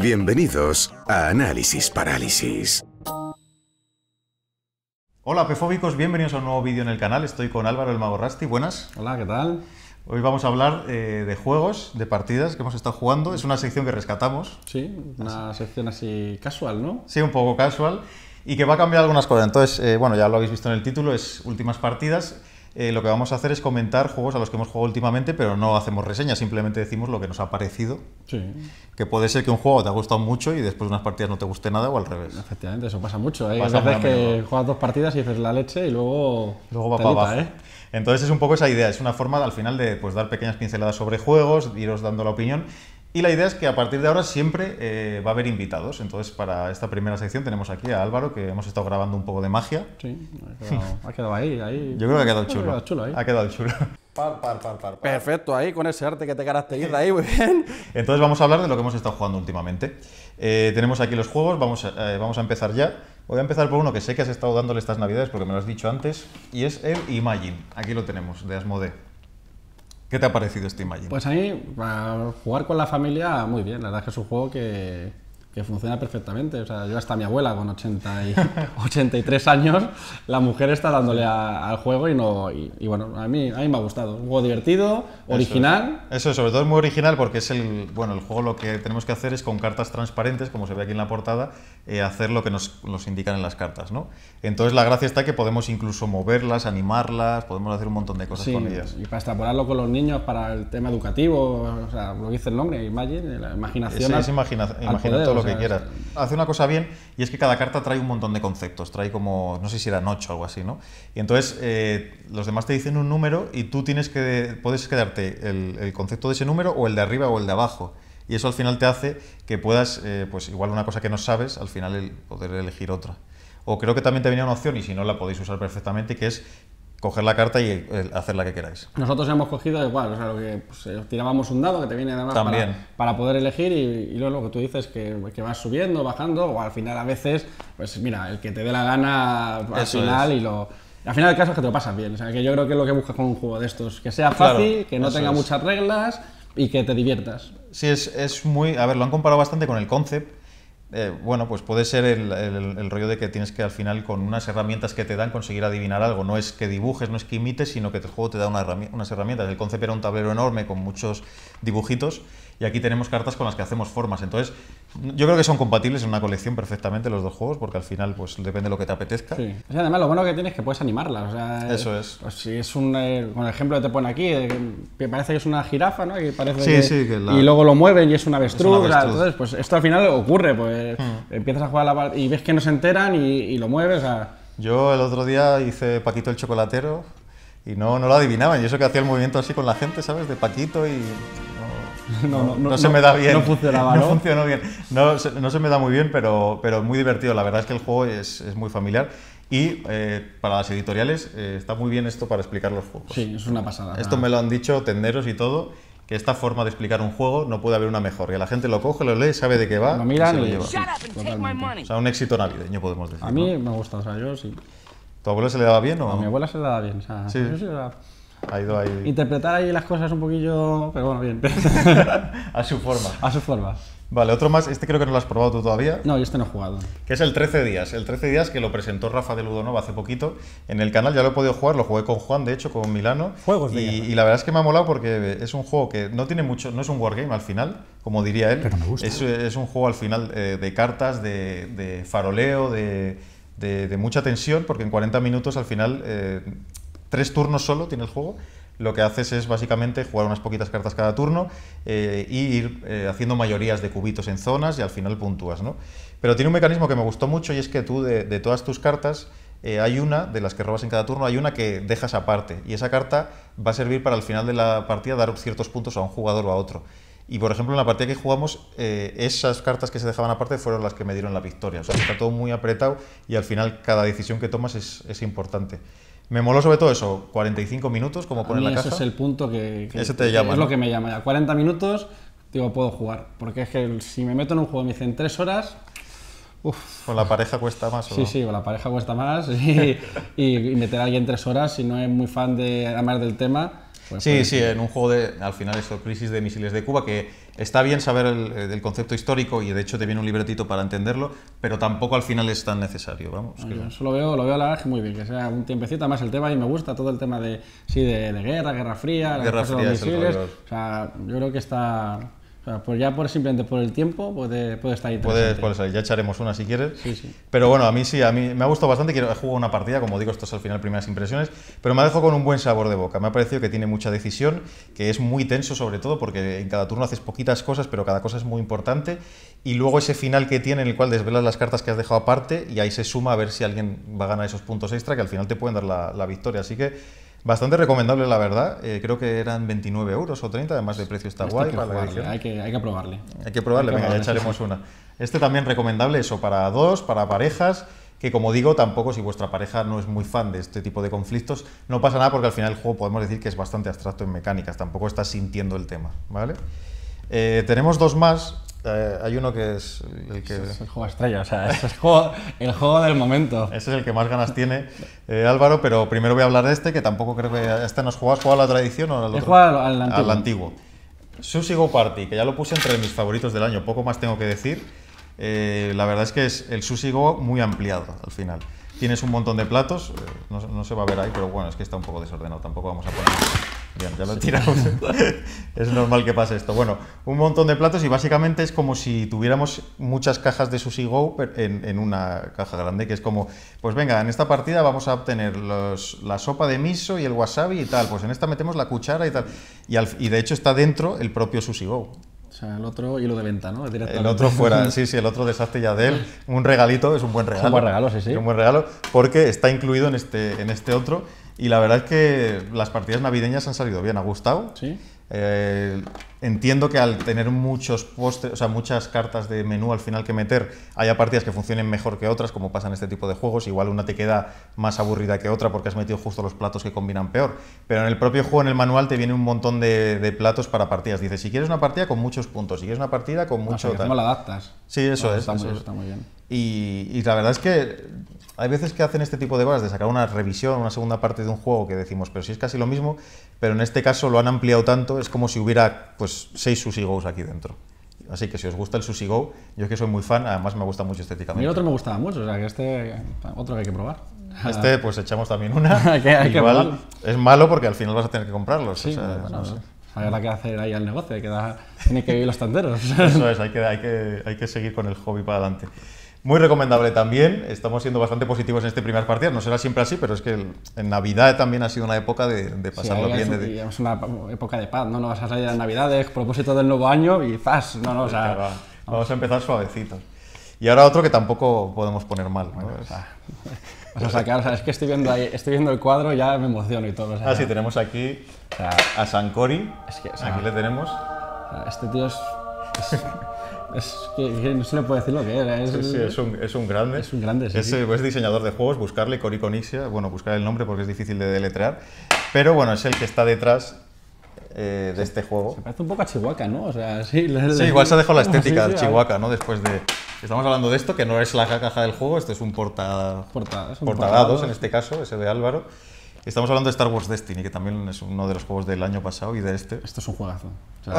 Bienvenidos a Análisis Parálisis. Hola pefóbicos, bienvenidos a un nuevo vídeo en el canal. Estoy con Álvaro el Mago Buenas. Hola, ¿qué tal? Hoy vamos a hablar eh, de juegos, de partidas que hemos estado jugando. Es una sección que rescatamos. Sí, una sección así casual, ¿no? Sí, un poco casual. Y que va a cambiar algunas cosas. Entonces, eh, bueno, ya lo habéis visto en el título, es últimas partidas. Eh, lo que vamos a hacer es comentar juegos a los que hemos jugado últimamente, pero no hacemos reseñas, simplemente decimos lo que nos ha parecido. Que puede ser que un juego te ha gustado mucho y después de unas partidas no te guste nada o al revés. Efectivamente, eso pasa mucho. ¿eh? Hay veces que juegas dos partidas y dices la leche y luego, luego va para abajo. ¿eh? Entonces es un poco esa idea, es una forma al final de pues, dar pequeñas pinceladas sobre juegos, iros dando la opinión y la idea es que a partir de ahora siempre eh, va a haber invitados. Entonces, para esta primera sección tenemos aquí a Álvaro, que hemos estado grabando un poco de magia. Sí, ha quedado, ahí, ahí, Yo creo que ha quedado chulo. Ha quedado chulo, Par, par, par, par, Perfecto, ahí con ese arte que te caracteriza ahí, muy bien. Entonces vamos a hablar de lo que hemos estado jugando últimamente. Eh, tenemos aquí los juegos, vamos eh, vamos a empezar ya. Voy a empezar por uno que sé que has estado dándole estas navidades porque me lo has dicho antes, y es el Imagine. Aquí lo tenemos, de Asmodee. ¿Qué te ha parecido este Imagine? Pues a mí, jugar con la familia, muy bien. La verdad es que es un juego que, que funciona perfectamente. O sea, yo hasta mi abuela con 80 y 83 años, la mujer está dándole al juego y no y, bueno, a mí, a mí me ha gustado. Un juego divertido, original. Eso, sobre todo es muy original porque es el bueno, el juego lo que tenemos que hacer es con cartas transparentes, como se ve aquí en la portada, eh, hacer lo que nos, indican en las cartas, ¿no? Entonces la gracia está que podemos incluso moverlas, animarlas, podemos hacer un montón de cosas con ellas. Y para extrapolarlo con los niños para el tema educativo, o sea, lo dice el nombre, imagine, la imaginación. imagina Hace una cosa bien y es que cada carta trae un montón de conceptos, trae como, no sé si eran ocho o algo así, ¿no? Y entonces eh, los demás te dicen un número y tú tienes que, puedes quedarte el, concepto de ese número o el de arriba o el de abajo. Y eso al final te hace que puedas, eh, pues igual una cosa que no sabes, al final el poder elegir otra. O creo que también te venía una opción, y si no la podéis usar perfectamente, que es coger la carta y eh, hacer la que queráis. Nosotros hemos cogido igual, o sea, lo que pues, eh, tirábamos un dado que te viene además También. Para, poder elegir y, luego lo que tú dices que, que, vas subiendo, bajando, o al final a veces, pues mira, el que te dé la gana al final y lo. Al final del caso es que te lo pasas bien, o sea, que yo creo que es lo que buscas con un juego de estos, que sea fácil, que no tenga muchas reglas y que te diviertas. Sí, es, es, muy... A ver, lo han comparado bastante con el concept, eh, bueno, pues puede ser el, rollo de que tienes que al final con unas herramientas que te dan conseguir adivinar algo. No es que dibujes, no es que imites, sino que el juego te da unas herramientas. El concepto era un tablero enorme con muchos dibujitos y aquí tenemos cartas con las que hacemos formas. Entonces, yo creo que son compatibles en una colección perfectamente los dos juegos, porque al final, pues depende de lo que te apetezca. Sí. además, lo bueno que tienes es que puedes animarlas. Eso es. Pues, si es un. Eh, con el ejemplo que te pone aquí, me eh, que parece que es una jirafa, ¿no? Y, parece y luego lo mueven y es una avestruz. entonces, pues esto al final ocurre, pues hmm. empiezas a jugar la, y ves que no se enteran y, lo mueves. Yo el otro día hice Paquito el Chocolatero y no, no lo adivinaban. Y eso que hacía el movimiento así con la gente, ¿sabes? De Paquito y No, se me da bien. No funcionó bien. No, se me da muy bien, pero, pero muy divertido. La verdad es que el juego es, muy familiar. Y eh, para las editoriales eh, está muy bien esto para explicar los juegos. Sí, es una pasada. Esto me lo han dicho tenderos y todo, que esta forma de explicar un juego no puede haber una mejor. Que la gente lo coge, lo lee, sabe de qué va. Lo y, se lo lleva. o sea, un éxito navideño podemos decir. A mí me gusta, o sea, yo ¿Tu abuela se le daba bien o A mi abuela se le daba bien, sí. Ha ido ahí. Interpretar ahí las cosas un poquillo. Pero bueno, bien. a su forma. A su forma. Vale, otro más. Este creo que no lo has probado tú todavía. No, y este no he jugado. Que es el 13 días. El 13 días que lo presentó Rafa de Ludonova hace poquito en el canal. Ya lo he podido jugar, lo jugué con Juan, de hecho, con Milano. Juegos de y, la verdad es que me ha molado porque es un juego que no tiene mucho. No es un wargame al final, como diría él. Pero me gusta. Es, un juego al final eh, de cartas, de, faroleo, de, mucha tensión, porque en 40 minutos al final. Eh, tres turnos solo tiene el juego. Lo que haces es básicamente jugar unas poquitas cartas cada turno e y ir eh, haciendo mayorías de cubitos en zonas y al final puntúas. ¿no? Pero tiene un mecanismo que me gustó mucho y es que tú de, todas tus cartas eh, hay una de las que robas en cada turno, hay una que dejas aparte y esa carta va a servir para al final de la partida dar ciertos puntos a un jugador o a otro. Y por ejemplo, en la partida que jugamos, esas cartas que se dejaban aparte fueron las que me dieron la victoria. O sea, está todo muy apretado y al final cada decisión que tomas es importante. Me moló sobre todo eso, 45 minutos, como poner la caja. Ese es el punto que, te llama, es lo que me llama. Ya. 40 minutos, digo, puedo jugar. Porque es que si me meto en un juego y me dicen 3 horas, Con la pareja cuesta más. ¿o sí, no? sí, con la pareja cuesta más. Y, meter a alguien 3 horas, si no es muy fan de amar del tema. Pues sí, sí, en un juego de, al final, esto, crisis de misiles de Cuba, que está bien saber el, eh, concepto histórico y de hecho te viene un libretito para entenderlo, pero tampoco al final es tan necesario. Vamos, eso lo veo, lo veo a la vez muy bien, que sea un tiempecito. más el tema y me gusta todo el tema de, sí, de, guerra, Guerra Fría, guerra fría de los misiles. O sea, yo creo que está pues ya por, simplemente por el tiempo puede, puede estar ahí. salir, ya echaremos una si quieres. Sí, Pero bueno, a mí sí, a mí me ha gustado bastante. que he jugado una partida, como digo, esto es al final primeras impresiones, pero me ha dejado con un buen sabor de boca. Me ha parecido que tiene mucha decisión, que es muy tenso sobre todo, porque en cada turno haces poquitas cosas, pero cada cosa es muy importante. Y luego ese final que tiene en el cual desvelas las cartas que has dejado aparte y ahí se suma a ver si alguien va a ganar esos puntos extra que al final te pueden dar la, la victoria. Así que Bastante recomendable, la verdad. Eh, creo que eran 29 euros o 30, además de precio está guay. Hay que, hay, que, probarle. Hay que probarle, venga, echaremos una. Este también recomendable, eso, para dos, para parejas que como digo, tampoco si vuestra pareja no es muy fan de este tipo de conflictos, no pasa nada porque al final el juego podemos decir que es bastante abstracto en mecánicas, tampoco está sintiendo el tema, ¿vale? Eh, tenemos dos más, hay uno que es el que... Es el juego estrella, o sea, es el juego, del momento. Ese es el que más ganas tiene eh, Álvaro, pero primero voy a hablar de este, que tampoco creo que... ¿Este nos jugado, has a la tradición o al otro? antiguo. Al Go Party, que ya lo puse entre mis favoritos del año, poco más tengo que decir. Eh, la verdad es que es el Sushi Go muy ampliado al final. Tienes un montón de platos, eh, no, se va a ver ahí, pero bueno, es que está un poco desordenado, tampoco vamos a poner... Bien, ya lo tiramos. es normal que pase esto. Bueno, un montón de platos y básicamente es como si tuviéramos muchas cajas de Sushi Go en, una caja grande, que es como, pues venga, en esta partida vamos a obtener la sopa de miso y el wasabi y tal, pues en esta metemos la cuchara y tal. Y, y de hecho está dentro el propio Sushi Go. O sea, el otro hilo de venta, ¿no? El otro fuera, sí, sí, el otro desastre ya de él. Un regalito es un buen regalo. Es un buen regalo, sí, sí. Es un buen regalo porque está incluido en este, en este otro. Y la verdad es que las partidas navideñas han salido bien. ¿Ha gustado? Sí. Eh, entiendo que al tener muchos postres, o sea, muchas cartas de menú al final que meter, haya partidas que funcionen mejor que otras, como pasa en este tipo de juegos. Igual una te queda más aburrida que otra porque has metido justo los platos que combinan peor. Pero en el propio juego, en el manual, te viene un montón de, platos para partidas. dices si quieres una partida con muchos puntos, si quieres una partida con mucho. O que la adaptas. Sí, eso es. es. está muy bien. Y, la verdad es que hay veces que hacen este tipo de cosas, de sacar una revisión, una segunda parte de un juego que decimos, pero si es casi lo mismo, pero en este caso lo han ampliado tanto, es como si hubiera pues seis goes aquí dentro. Así que si os gusta el Sushi yo es que soy muy fan, además me gusta mucho estéticamente. Y el otro me gustaba mucho, o sea que este otro que hay que probar. Este pues echamos también una. Igual es malo porque al final vas a tener que comprarlos. Sí, bueno, que hacer ahí al negocio, hay que tiene que vivir los tanderos. Eso es, hay que, hay, que, hay que seguir con el hobby para adelante. Muy recomendable también. Estamos siendo bastante positivos en este primer partido. No será siempre así, pero es que en Navidad también ha sido una época de, pasarlo bien. Es, es, una época de paz, ¿no? No vas a salir a Navidades, propósito del nuevo año y ¡zas! No, no, Vamos a empezar suavecitos. Y ahora otro que tampoco podemos poner mal. es que estoy viendo, estoy viendo el cuadro, ya me emociono y todo. O ah, sí, tenemos aquí a Sancori. aquí le tenemos. Este tío es es que, no se le puede decir lo que era. Es, es, un, es un grande. Es un grande, sí, es, diseñador de juegos, buscarle, Coriconixia, bueno, buscar el nombre porque es difícil de deletrear, pero bueno, es el que está detrás eh, de este juego. Se parece un poco a Chihuahua, ¿no? O sea, sí, igual se ha dejado la estética del Chihuahua, ¿no? Después de... Estamos hablando de esto, que no es la caja del juego, este es un porta... Porta, portadados, en este caso, ese de Álvaro. Estamos hablando de Star Wars Destiny, que también es uno de los juegos del año pasado y de este. Esto es un juegazo.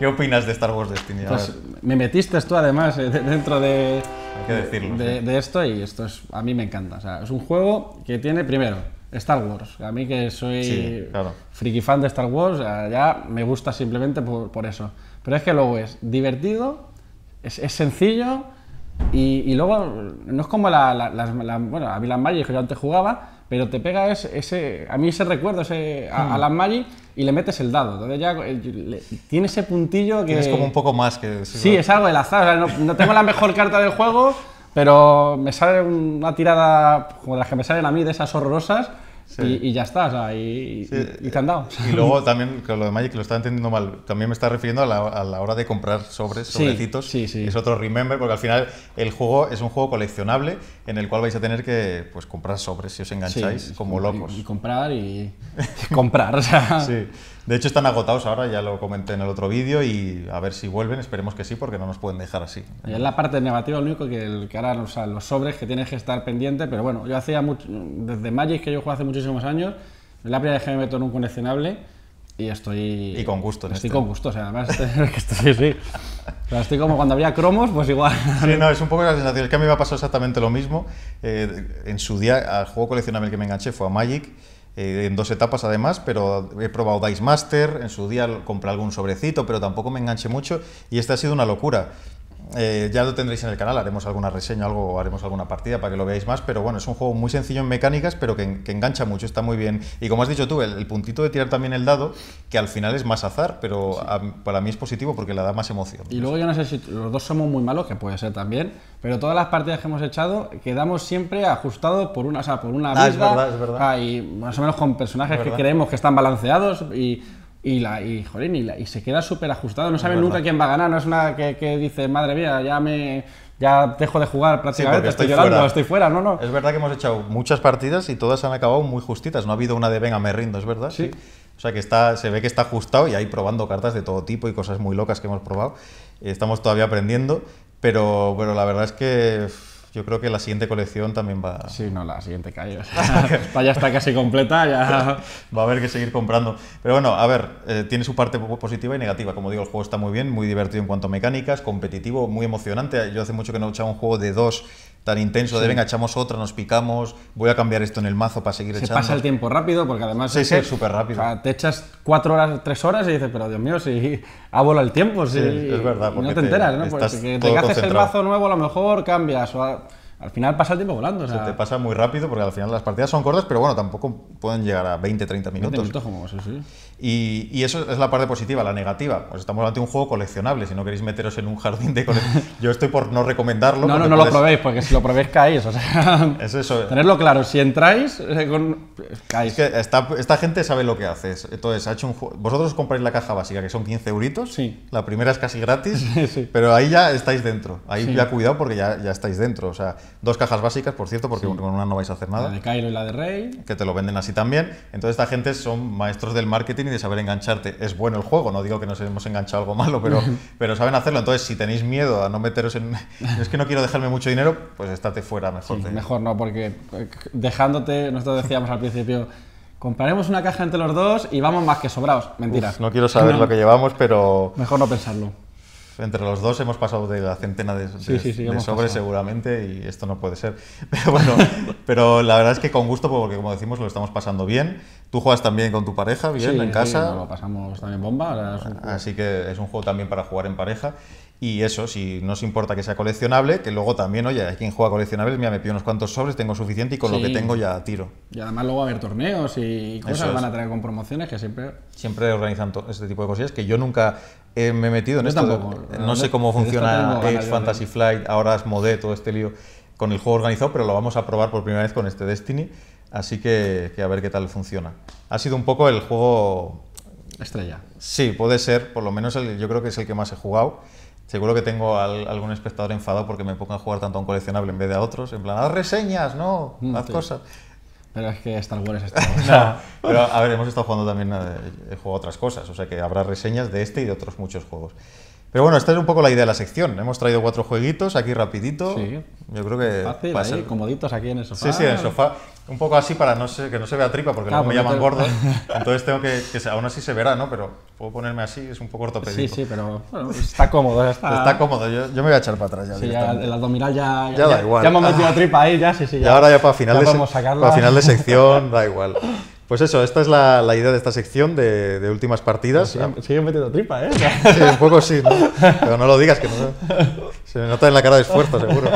¿Qué opinas de Star Wars Destiny? Pues, me metiste tú además eh, dentro de, de, esto y esto es, a mí me encanta. es un juego que tiene, primero, Star Wars. A mí que soy friki fan de Star Wars, ya me gusta simplemente por, eso. Pero es que luego es divertido, es, es sencillo y, luego no es como la, bueno, a mí que yo antes jugaba, pero te pega ese, ese a mí ese recuerdo ese, a, a hmm. las y le metes el dado. Entonces ya eh, tiene ese puntillo que... Es como un poco más que... Sí, es algo del azar. no, tengo la mejor carta del juego, pero me sale una tirada como las que me salen a mí, de esas horrorosas, y, ya está, o sea, y, te han dado Y luego también, que lo de Magic lo está entendiendo mal, también me está refiriendo a la, hora de comprar sobres, sobrecitos. Que es otro remember, porque al final el juego es un juego coleccionable en el cual vais a tener que pues, comprar sobres si os engancháis como locos. Y, comprar y comprar, o sea. De hecho, están agotados ahora, ya lo comenté en el otro vídeo, y a ver si vuelven, esperemos que sí, porque no nos pueden dejar así. Y es la parte negativa, lo único que, el, ahora, o sea, los sobres que tienes que estar pendiente, pero bueno, yo hacía mucho, desde Magic, que yo juego hace muchísimos años, la primera vez que me meto en un coleccionable, y estoy... Y con gusto. En estoy este. con gusto, o sea, además estoy, estoy como cuando había cromos, pues igual. Sí, no, es un poco la sensación, es que a mí me ha pasado exactamente lo mismo. Eh, en su día, al juego coleccionable que me enganché fue a Magic, eh, en dos etapas además, pero he probado Dice Master, en su día compré algún sobrecito, pero tampoco me enganché mucho y esta ha sido una locura. Eh, ya lo tendréis en el canal, haremos alguna reseña algo, haremos alguna partida para que lo veáis más, pero bueno, es un juego muy sencillo en mecánicas, pero que, engancha mucho, está muy bien. Y como has dicho tú, el, puntito de tirar también el dado, que al final es más azar, pero para mí es positivo porque le da más emoción. Y luego yo no sé si los dos somos muy malos, que puede ser también, pero todas las partidas que hemos echado quedamos siempre ajustados por una, por una ah, es verdad, es verdad. Ah, y más o menos con personajes que creemos que están balanceados y y, la, y, y se queda súper ajustado, no sabe nunca quién va a ganar, no es una que, que dice, madre mía, ya me, ya dejo de jugar prácticamente, estoy, llorando, fuera. estoy fuera, no, no. Es verdad que hemos echado muchas partidas y todas han acabado muy justitas, no ha habido una de venga, me rindo, es verdad. O sea que está, se ve que está ajustado y ahí probando cartas de todo tipo y cosas muy locas que hemos probado. Estamos todavía aprendiendo, pero bueno, la verdad es que yo creo que la siguiente colección también va. Sí, no, la siguiente cae. ya está casi completa, ya. Va a haber que seguir comprando. Pero bueno, a ver, eh, tiene su parte positiva y negativa. Como digo, el juego está muy bien, muy divertido en cuanto a mecánicas, competitivo, muy emocionante. Yo hace mucho que no he luchado un juego de dos tan intenso de venga, echamos otra, nos picamos, voy a cambiar esto en el mazo para seguir Se pasa el tiempo rápido porque además. es súper rápido. te echas cuatro horas, tres horas y dices, pero Dios mío, si ha volado el tiempo. sí, es verdad. porque. no te, enteras, ¿no? Porque te haces el mazo nuevo, a lo mejor cambias al final pasa el tiempo volando. O sea, se te pasa muy rápido porque al final las partidas son cortas, pero bueno, tampoco pueden llegar a 20, 30 minutos. minutos como sí. Y, eso es la parte positiva, la negativa. Pues estamos ante un juego coleccionable. Si no queréis meteros en un jardín de yo estoy por no recomendarlo. No, no, no lo probéis, porque si lo probéis caéis. es eso. Tenerlo claro, si entráis, eh, caéis. Es que esta, gente sabe lo que hace. Entonces, ha hecho un juego... Vosotros compráis la caja básica, que son 15 euritos. Sí. La primera es casi gratis, pero ahí ya estáis dentro. Ahí ya cuidado porque ya, ya estáis dentro. O sea, Dos cajas básicas, por cierto, porque con una no vais a hacer nada. La de Cairo y la de Rey. Que te lo venden así también. Entonces, esta gente son maestros del marketing y de saber engancharte. Es bueno el juego, no digo que nos hemos enganchado algo malo, pero, pero saben hacerlo. Entonces, si tenéis miedo a no meteros en. es que no quiero dejarme mucho dinero, pues estate fuera mejor. Sí, Mejor no, porque eh, dejándote, nosotros decíamos al principio compraremos una caja entre los dos y vamos más que sobrados. Mentiras. no quiero saber lo que llevamos, pero... Mejor no pensarlo entre los dos hemos pasado de la centena de, sobres seguramente y esto no puede ser. Pero bueno, pero la verdad es que con gusto, porque como decimos, lo estamos pasando bien. Tú juegas también con tu pareja, bien, en casa. lo pasamos también bomba. Así que es un juego también para jugar en pareja. Y eso, si no os importa que sea coleccionable, que luego también, oye, hay quien juega coleccionables, mira, me pido unos cuantos sobres, tengo suficiente y con lo que tengo ya tiro. Y además luego va a haber torneos y cosas van a traer con promociones que siempre... Siempre organizan este tipo de cosillas que yo nunca me he metido en esto. no, sé cómo funciona Age, Fantasy Flight, ahora es Modé, todo este lío con el juego organizado, pero lo vamos a probar por primera vez con este Destiny, así que, a ver qué tal funciona. Ha sido un poco el juego... Estrella. Sí, puede ser, por lo menos yo creo que es el que más he jugado. Seguro que tengo algún espectador enfadado porque me pongo a jugar tanto a un coleccionable en vez de a otros. En plan, haz reseñas, no, mm, haz cosas. Pero es que Star Wars es pero a ver, hemos estado jugando también, eh, he jugado otras cosas, o sea que habrá reseñas de este y de otros muchos juegos. Pero bueno, esta es un poco la idea de la sección. Hemos traído cuatro jueguitos aquí rapidito. Sí. Yo creo que. Fácil, ahí, ser... comoditos aquí en el sofá. Sí, sí, en el sofá. Un poco así para no que no se vea tripa, porque claro, no me llaman gordo. Entonces tengo que, que. Aún así se verá, ¿no? Pero puedo ponerme así, es un poco ortopédico. Sí, sí, pero bueno, está cómodo. Está, está cómodo, yo, yo, me voy a echar para atrás ya. Sí, el abdominal ya. Ya, da igual. Ya, me ha metido tripa ahí, ya, sí, sí. Ya. Y ahora ya para final, de, para final de sección, da igual. Pues eso, esta es la, la, idea de esta sección de, de últimas partidas. Siguen sigue metiendo tripa, ¿eh? Sí, un poco sí, pero no lo digas, que no, se me nota en la cara de esfuerzo, seguro.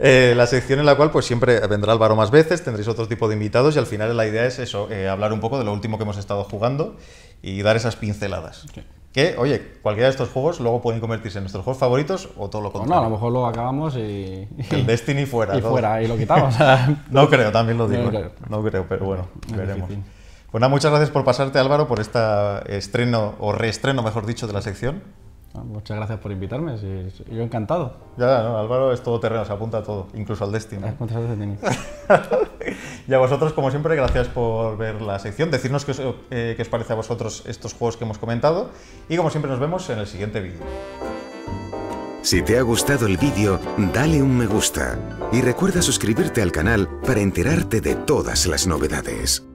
Eh, la sección en la cual pues siempre vendrá Álvaro más veces, tendréis otro tipo de invitados y al final la idea es eso, eh, hablar un poco de lo último que hemos estado jugando y dar esas pinceladas. Que, oye, cualquiera de estos juegos luego pueden convertirse en nuestros juegos favoritos o todo lo pues contrario. no, a lo mejor lo acabamos y... El Destiny fuera. Y fuera, y lo quitamos. no creo, también lo digo. No creo, pero bueno, veremos. Bueno, pues muchas gracias por pasarte Álvaro, por este estreno o reestreno, mejor dicho, de la sección. Muchas gracias por invitarme, yo encantado. Ya, no, Álvaro es todo terreno, se apunta a todo, incluso al destino y a vosotros, como siempre, gracias por ver la sección, decirnos qué eh, qué os parece a vosotros estos juegos que hemos comentado y como siempre nos vemos en el siguiente vídeo. Si te ha gustado el vídeo, dale un me gusta y recuerda suscribirte al canal para enterarte de todas las novedades.